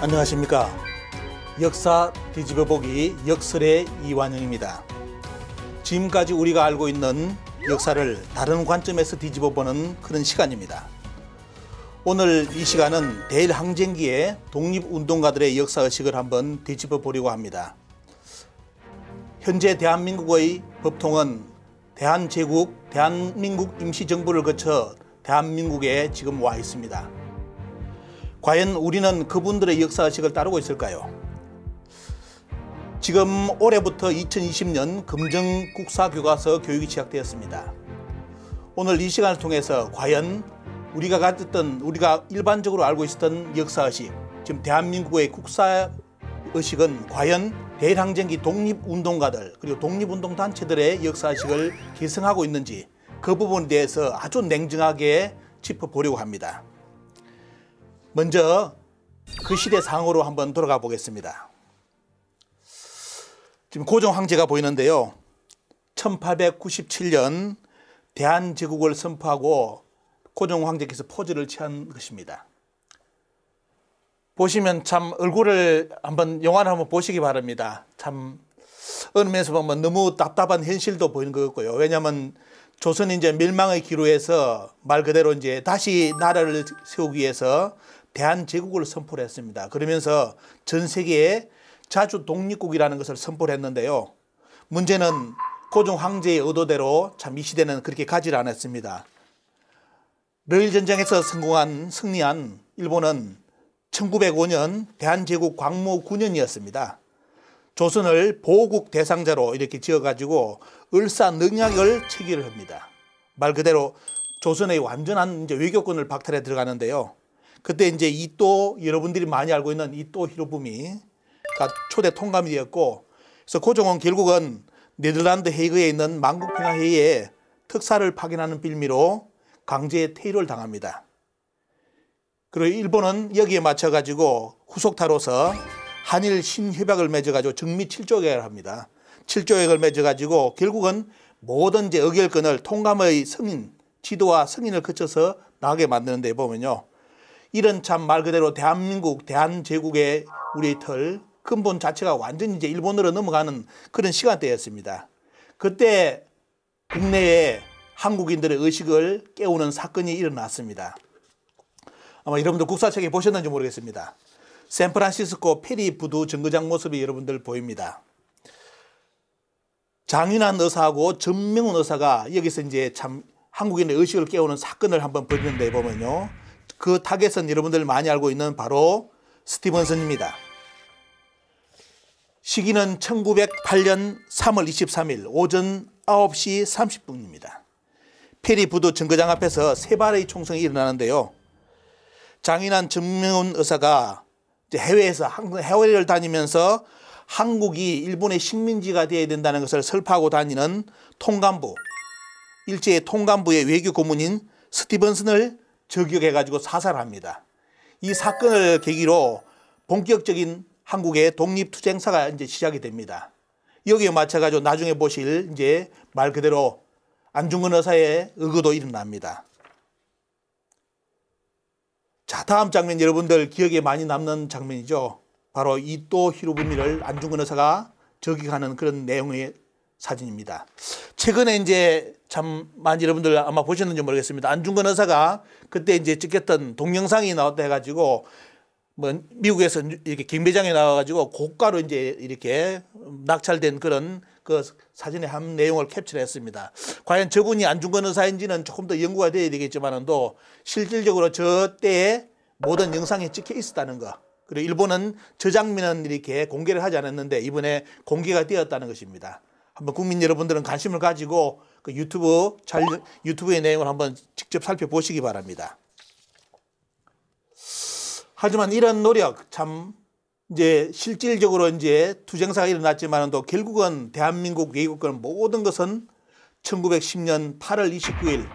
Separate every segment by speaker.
Speaker 1: 안녕하십니까. 역사 뒤집어 보기 역설의 이완영입니다. 지금까지 우리가 알고 있는 역사를 다른 관점에서 뒤집어 보는 그런 시간입니다. 오늘 이 시간은 대일 항쟁기에 독립운동가들의 역사의식을 한번 뒤집어 보려고 합니다. 현재 대한민국의 법통은 대한제국, 대한민국 임시정부를 거쳐 대한민국에 지금 와 있습니다. 과연 우리는 그분들의 역사의식을 따르고 있을까요? 지금 올해부터 2020년 금정 국사교과서 교육이 시작되었습니다. 오늘 이 시간을 통해서 과연 우리가 가졌던 우리가 일반적으로 알고 있었던 역사의식, 지금 대한민국의 국사의식은 과연 대일항쟁기 독립운동가들 그리고 독립운동 단체들의 역사의식을 계승하고 있는지 그 부분에 대해서 아주 냉정하게 짚어보려고 합니다. 먼저 그 시대 상으로 한번 돌아가 보겠습니다. 지금 고종 황제가 보이는데요. 1897년 대한제국을 선포하고 고종 황제께서 포즈를 취한 것입니다. 보시면 참 얼굴을 한번 영화를 한번 보시기 바랍니다. 참 어느 면에서 보면 너무 답답한 현실도 보이는 것 같고요. 왜냐하면 조선 이제 멸망의 기로에서 말 그대로 이제 다시 나라를 세우기 위해서 대한제국을 선포를 했습니다. 그러면서 전 세계에 자주 독립국이라는 것을 선포를 했는데요. 문제는 고종 황제의 의도대로 참 이 시대는 그렇게 가지 않았습니다. 러일전쟁에서 성공한 승리한 일본은 1905년 대한제국 광무 9년이었습니다. 조선을 보호국 대상자로 이렇게 지어가지고 을사능약을 체결 합니다. 말 그대로 조선의 완전한 이제 외교권을 박탈해 들어가는데요. 그때 이제 이 또 여러분들이 많이 알고 있는 이 또 히로부미가 초대 통감이 되었고 그래서 고종은 그 결국은 네덜란드 헤이그에 있는 만국평화회의에 특사를 파견하는 빌미로 강제 퇴위을 당합니다. 그리고 일본은 여기에 맞춰가지고 후속타로서 한일 신협약을 맺어가지고 정미 7조약을 합니다. 7조약을 맺어가지고 결국은 모든 의결권을 통감의 승인, 지도와 승인을 거쳐서 나게 만드는 데 보면요. 이런 참 말 그대로 대한민국, 대한제국의 우리의 털 근본 자체가 완전히 이제 일본으로 넘어가는 그런 시간대였습니다. 그때 국내에 한국인들의 의식을 깨우는 사건이 일어났습니다. 아마 여러분들 국사책에 보셨는지 모르겠습니다. 샌프란시스코 페리 부두 정거장 모습이 여러분들 보입니다. 장인한 의사하고 전명훈 의사가 여기서 이제 참 한국인의 의식을 깨우는 사건을 한번 벌이는데 보면요. 그 타겟은 여러분들 많이 알고 있는 바로 스티븐슨입니다. 시기는 1908년 3월 23일 오전 9시 30분입니다. 페리 부도 증거장 앞에서 세 발의 총성이 일어나는데요. 장인한 정명훈 의사가 해외에서 해외를 다니면서 한국이 일본의 식민지가 되어야 된다는 것을 설파하고 다니는 통감부 일제의 통감부의 외교 고문인 스티븐슨을 저격해가지고 사살합니다. 이 사건을 계기로 본격적인 한국의 독립투쟁사가 이제 시작이 됩니다. 여기에 맞춰가지고 나중에 보실 이제 말 그대로 안중근 의사의 의거도 일어납니다. 자, 다음 장면 여러분들 기억에 많이 남는 장면이죠. 바로 이 또 히로부미를 안중근 의사가 저격하는 그런 내용의 사진입니다. 최근에 이제 참 많이 여러분들 아마 보셨는지 모르겠습니다. 안중근 의사가 그때 이제 찍혔던 동영상이 나왔다 해가지고 뭐 미국에서 이렇게 경매장에 나와가지고 고가로 이제 이렇게 낙찰된 그런 그 사진의 한 내용을 캡처를 했습니다. 과연 저분이 안중근 의사인지는 조금 더 연구가 돼야 되겠지만은도 실질적으로 저 때에 모든 영상이 찍혀 있었다는 거. 그리고 일본은 저 장면은 이렇게 공개를 하지 않았는데 이번에 공개가 되었다는 것입니다. 한번 국민 여러분들은 관심을 가지고 그 유튜브 잘 유튜브의 내용을 한번 직접 살펴보시기 바랍니다. 하지만 이런 노력 참 이제 실질적으로 이제 투쟁사가 일어났지만 또 결국은 대한민국 외국권 모든 것은 1910년 8월 29일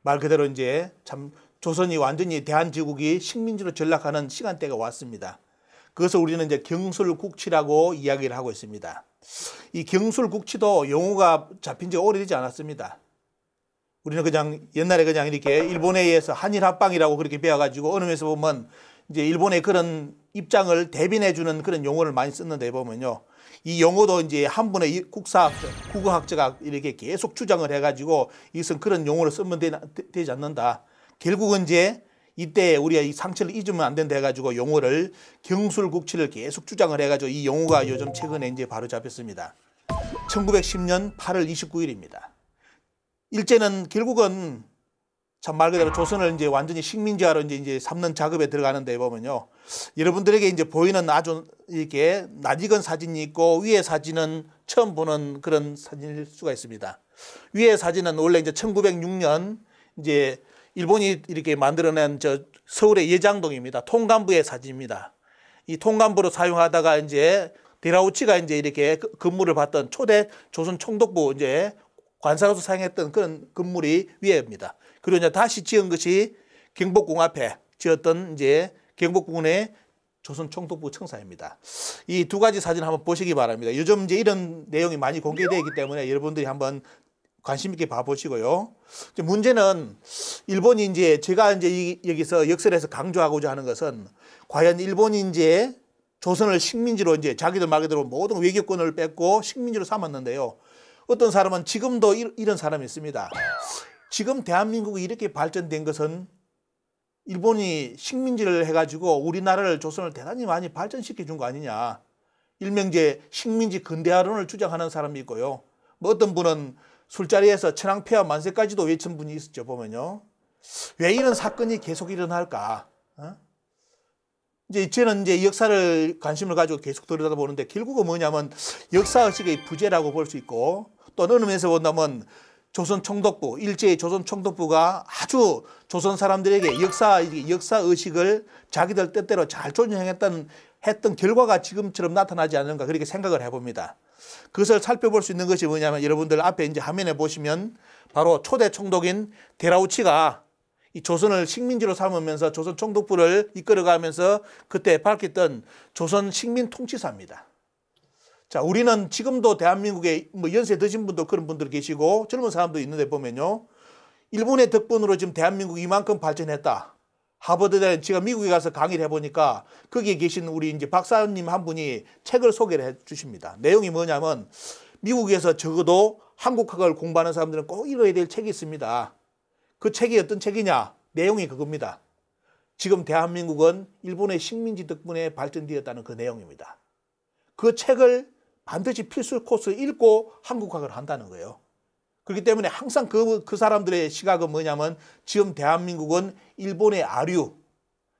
Speaker 1: 말 그대로 이제 참 조선이 완전히 대한제국이 식민지로 전락하는 시간대가 왔습니다. 그것을 우리는 이제 경술국치라고 이야기를 하고 있습니다. 이 경술국치도 용어가 잡힌 지 오래되지 않았습니다. 우리는 그냥 옛날에 그냥 이렇게 일본에 의해서 한일합방이라고 그렇게 배워가지고 어느 면에서 보면 이제 일본의 그런 입장을 대변해주는 그런 용어를 많이 쓰는데 보면요. 이 용어도 이제 한 분의 국사학, 국어학자가 이렇게 계속 주장을 해가지고 이것은 그런 용어를 쓰면 되, 되지 않는다. 결국은 이제 이때 우리가 이 상처를 잊으면 안 된다 해가지고 용어를 경술국치를 계속 주장을 해가지고 이 용어가 요즘 최근에 이제 바로 잡혔습니다. 1910년 8월 29일입니다. 일제는 결국은 참 말 그대로 조선을 이제 완전히 식민지화로 이제 이제 삼는 작업에 들어가는데 보면요. 여러분들에게 이제 보이는 아주 이렇게 낯익은 사진이 있고 위에 사진은 처음 보는 그런 사진일 수가 있습니다. 위에 사진은 원래 이제 1906년 이제 일본이 이렇게 만들어낸 저 서울의 예장동입니다. 통감부의 사진입니다. 이 통감부로 사용하다가 이제 데라우치가 이제 이렇게 근무를 그 봤던 초대 조선 총독부 이제 관사로서 사용했던 그런 건물이 위에입니다. 그리고 이제 다시 지은 것이 경복궁 앞에 지었던 이제 경복궁의 조선 총독부 청사입니다. 이 두 가지 사진 한번 보시기 바랍니다. 요즘 이제 이런 내용이 많이 공개되어 있기 때문에 여러분들이 한번 관심 있게 봐보시고요. 문제는 일본인 이제 제가 이제 여기서 역설해서 강조하고자 하는 것은 과연 일본인 이제 조선을 식민지로 이제 자기들 말 그대로 모든 외교권을 뺏고 식민지로 삼았는데요. 어떤 사람은 지금도 이, 런 사람이 있습니다. 지금 대한민국이 이렇게 발전된 것은 일본이 식민지를 해가지고 우리나라를 조선을 대단히 많이 발전시켜 준 거 아니냐. 일명제 식민지 근대화론을 주장하는 사람이 있고요. 뭐 어떤 분은 술자리에서 천황폐하 만세까지도 외친 분이 있었죠. 보면요. 왜 이런 사건이 계속 일어날까? 어? 이제 저는 이제 역사를 관심을 가지고 계속 들여다보는데 결국은 뭐냐면 역사의식의 부재라고 볼 수 있고 또 어느 면에서 본다면 조선 총독부, 일제의 조선 총독부가 아주 조선 사람들에게 역사, 역사의식을 자기들 뜻대로 잘 존중했다는 했던 결과가 지금처럼 나타나지 않는가 그렇게 생각을 해봅니다. 그것을 살펴볼 수 있는 것이 뭐냐면 여러분들 앞에 이제 화면에 보시면 바로 초대 총독인 데라우치가 이 조선을 식민지로 삼으면서 조선 총독부를 이끌어가면서 그때 밝혔던 조선 식민 통치사입니다. 자, 우리는 지금도 대한민국에 뭐 연세 드신 분도 그런 분들 계시고 젊은 사람도 있는데 보면요. 일본의 덕분으로 지금 대한민국이 이만큼 발전했다. 하버드대 제가 미국에 가서 강의를 해보니까 거기에 계신 우리 이제 박사님 한 분이 책을 소개를 해 주십니다. 내용이 뭐냐면 미국에서 적어도 한국학을 공부하는 사람들은 꼭 읽어야 될 책이 있습니다. 그 책이 어떤 책이냐? 내용이 그겁니다. 지금 대한민국은 일본의 식민지 덕분에 발전되었다는 그 내용입니다. 그 책을 반드시 필수 코스 읽고 한국학을 한다는 거예요. 그렇기 때문에 항상 그, 그 사람들의 시각은 뭐냐면 지금 대한민국은 일본의 아류,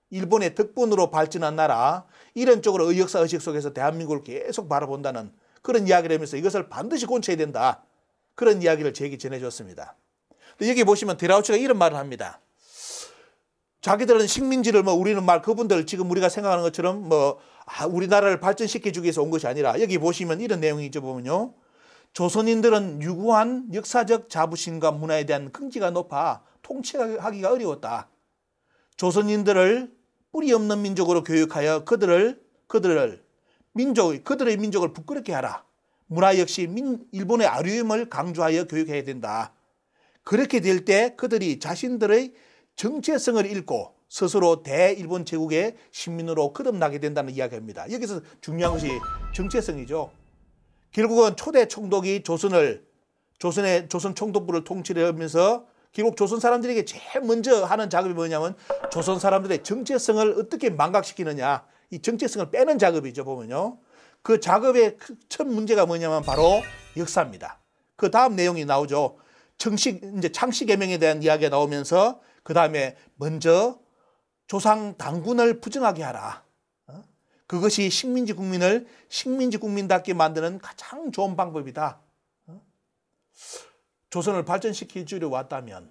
Speaker 1: 일본의 덕분으로 발전한 나라 이런 쪽으로 의역사 의식 속에서 대한민국을 계속 바라본다는 그런 이야기를 하면서 이것을 반드시 고쳐야 된다. 그런 이야기를 제게 전해줬습니다. 여기 보시면 드라우치가 이런 말을 합니다. 자기들은 식민지를 뭐 우리는 말 그분들 지금 우리가 생각하는 것처럼 뭐 아, 우리나라를 발전시켜주기 위해서 온 것이 아니라 여기 보시면 이런 내용이 있죠 보면요. 조선인들은 유구한 역사적 자부심과 문화에 대한 긍지가 높아 통치하기가 어려웠다. 조선인들을 뿌리 없는 민족으로 교육하여 그들을 그들을 민족 그들의 민족을 부끄럽게 하라. 문화 역시 민, 일본의 아류임을 강조하여 교육해야 된다. 그렇게 될 때 그들이 자신들의 정체성을 잃고 스스로 대일본 제국의 시민으로 거듭나게 된다는 이야기입니다. 여기서 중요한 것이 정체성이죠. 결국은 초대 총독이 조선을 조선의 조선 총독부를 통치하면서 결국 조선 사람들에게 제일 먼저 하는 작업이 뭐냐면 조선 사람들의 정체성을 어떻게 망각시키느냐 이 정체성을 빼는 작업이죠 보면요 그 작업의 그 첫 문제가 뭐냐면 바로 역사입니다 그 다음 내용이 나오죠 정식 이제 창씨 개명에 대한 이야기가 나오면서 그 다음에 먼저 조상 당군을 부정하게 하라 그것이 식민지 국민을 식민지 국민답게 만드는 가장 좋은 방법이다. 어? 조선을 발전시킬 줄이 왔다면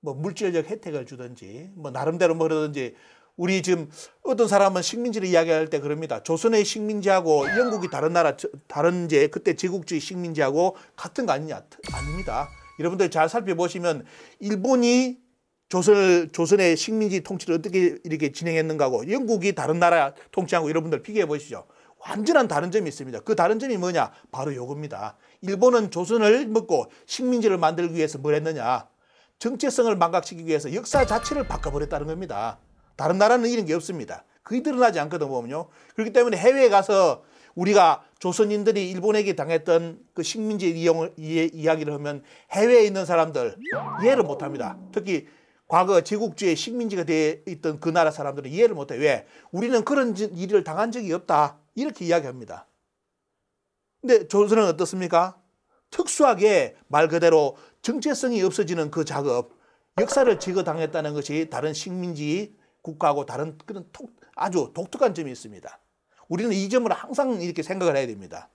Speaker 1: 뭐 물질적 혜택을 주든지 뭐 나름대로 뭐라든지 우리 지금 어떤 사람은 식민지를 이야기할 때 그럽니다. 조선의 식민지하고 영국이 다른 나라 다른 이제 그때 제국주의 식민지하고 같은 거 아니냐? 아닙니다. 여러분들 잘 살펴보시면 일본이 조선을 조선의 식민지 통치를 어떻게 이렇게 진행했는가고 영국이 다른 나라 통치하고 여러분들 비교해 보시죠. 완전한 다른 점이 있습니다. 그 다른 점이 뭐냐? 바로 요겁니다. 일본은 조선을 먹고 식민지를 만들기 위해서 뭘 했느냐? 정체성을 망각시키기 위해서 역사 자체를 바꿔버렸다는 겁니다. 다른 나라는 이런 게 없습니다. 그게 드러나지 않거든 보면요. 그렇기 때문에 해외에 가서 우리가 조선인들이 일본에게 당했던 그 식민지 이용 을 이, 이야기를 하면 해외에 있는 사람들 이해를 못합니다. 특히 과거 제국주의 식민지가 되어 있던 그 나라 사람들은 이해를 못해. 왜? 우리는 그런 일을 당한 적이 없다. 이렇게 이야기합니다. 근데 조선은 어떻습니까? 특수하게 말 그대로 정체성이 없어지는 그 작업, 역사를 제거당했다는 것이 다른 식민지 국가하고 다른 그런 아주 독특한 점이 있습니다. 우리는 이 점을 항상 이렇게 생각을 해야 됩니다.